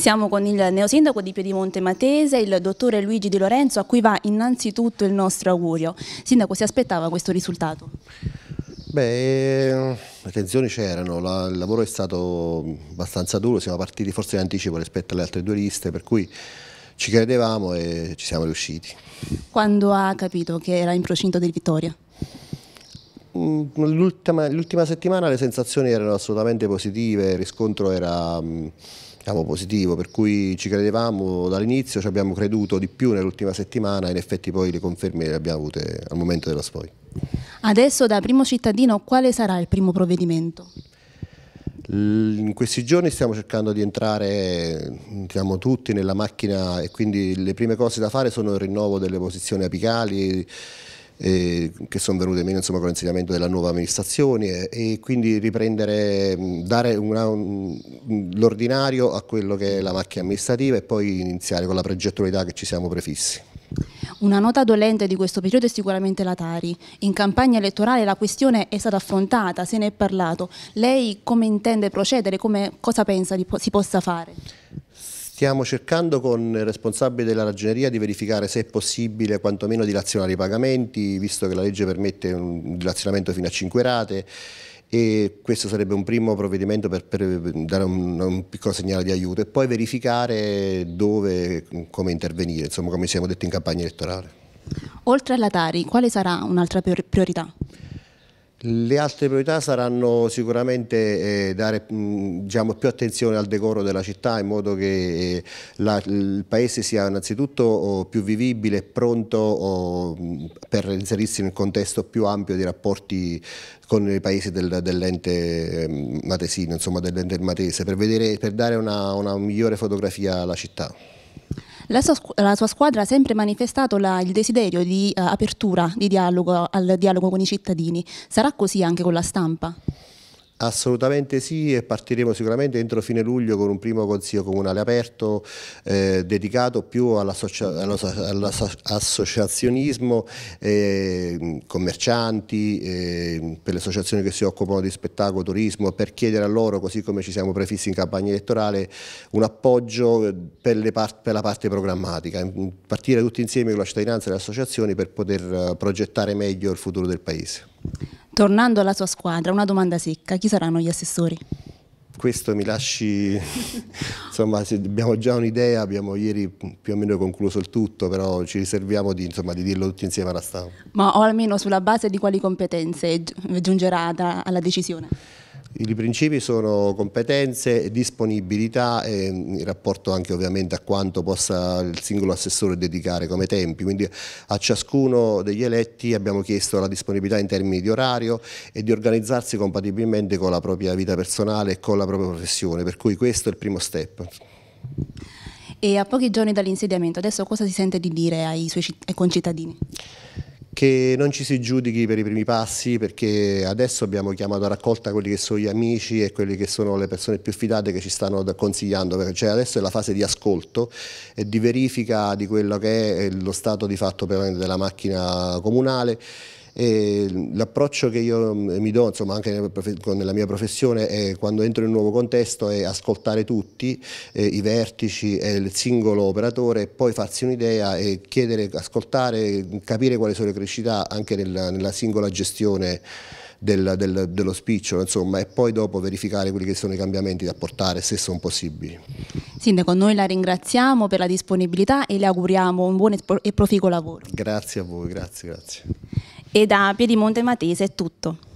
Siamo con il neosindaco di Piedimonte Matese, il dottore Luigi Di Lorenzo, a cui va innanzitutto il nostro augurio. Sindaco, si aspettava questo risultato? Beh, eh, le tensioni c'erano, il lavoro è stato abbastanza duro, siamo partiti forse in anticipo rispetto alle altre due liste, per cui ci credevamo e ci siamo riusciti. Quando ha capito che era in procinto di vittoria? Mm, l'ultima settimana le sensazioni erano assolutamente positive, il riscontro era mm, diciamo, positivo, per cui ci credevamo dall'inizio, ci abbiamo creduto di più nell'ultima settimana e in effetti poi le conferme le abbiamo avute al momento della spoglia. Adesso da primo cittadino quale sarà il primo provvedimento? In questi giorni stiamo cercando di entrare diciamo, tutti nella macchina e quindi le prime cose da fare sono il rinnovo delle posizioni apicali, eh, che sono venute meno insomma, con l'insegnamento della nuova amministrazione e, e quindi riprendere, dare un, l'ordinario a quello che è la macchina amministrativa e poi iniziare con la progettualità che ci siamo prefissi. Una nota dolente di questo periodo è sicuramente la Tari. In campagna elettorale la questione è stata affrontata, se ne è parlato. Lei come intende procedere, come, cosa pensa po si possa fare? Stiamo cercando con il responsabile della ragioneria di verificare se è possibile quantomeno dilazionare i pagamenti, visto che la legge permette un dilazionamento fino a 5 rate e questo sarebbe un primo provvedimento per, per dare un, un, piccolo segnale di aiuto e poi verificare dove, come intervenire, insomma come siamo detti in campagna elettorale. Oltre alla Tari, quale sarà un'altra priorità? Le altre priorità saranno sicuramente eh, dare diciamo, più attenzione al decoro della città in modo che eh, la, il paese sia innanzitutto oh, più vivibile e pronto oh, per inserirsi nel contesto più ampio di rapporti con i paesi del, dell'ente ehm, matesino, insomma dell'ente matese, per, vedere, per dare una, una migliore fotografia alla città. La sua, la sua squadra ha sempre manifestato la, il desiderio di uh, apertura di dialogo, al dialogo con i cittadini. Sarà così anche con la stampa? Assolutamente sì e partiremo sicuramente entro fine luglio con un primo consiglio comunale aperto eh, dedicato più all'associazionismo, eh, commercianti, eh, per le associazioni che si occupano di spettacolo, turismo, per chiedere a loro, così come ci siamo prefissi in campagna elettorale, un appoggio eh, per, part per la parte programmatica, partire tutti insieme con la cittadinanza e le associazioni per poter eh, progettare meglio il futuro del Paese. Tornando alla sua squadra, una domanda secca, chi saranno gli assessori? Questo mi lasci, insomma, abbiamo già un'idea, abbiamo ieri più o meno concluso il tutto, però ci riserviamo di, insomma, di dirlo tutti insieme alla stampa. Ma o almeno sulla base di quali competenze giungerà alla decisione? I principi sono competenze, disponibilità e mm, in rapporto anche ovviamente a quanto possa il singolo assessore dedicare come tempi, quindi a ciascuno degli eletti abbiamo chiesto la disponibilità in termini di orario e di organizzarsi compatibilmente con la propria vita personale e con la propria professione, per cui questo è il primo step. E a pochi giorni dall'insediamento, adesso cosa si sente di dire ai suoi concittadini? che non ci si giudichi per i primi passi perché adesso abbiamo chiamato a raccolta quelli che sono gli amici e quelle che sono le persone più fidate che ci stanno consigliando, cioè adesso è la fase di ascolto e di verifica di quello che è lo stato di fatto della macchina comunale l'approccio che io mm, mi do, insomma, anche nella mia professione, è quando entro in un nuovo contesto è ascoltare tutti, eh, i vertici e il singolo operatore, e poi farsi un'idea e chiedere, ascoltare, capire quali sono le crescita anche nella, nella singola gestione. Del, del, dello spicciolo, insomma, e poi dopo verificare quelli che sono i cambiamenti da portare, se sono possibili. Sindaco, noi la ringraziamo per la disponibilità e le auguriamo un buon e proficuo lavoro. Grazie a voi, grazie, grazie e da Piedimonte Matese è tutto.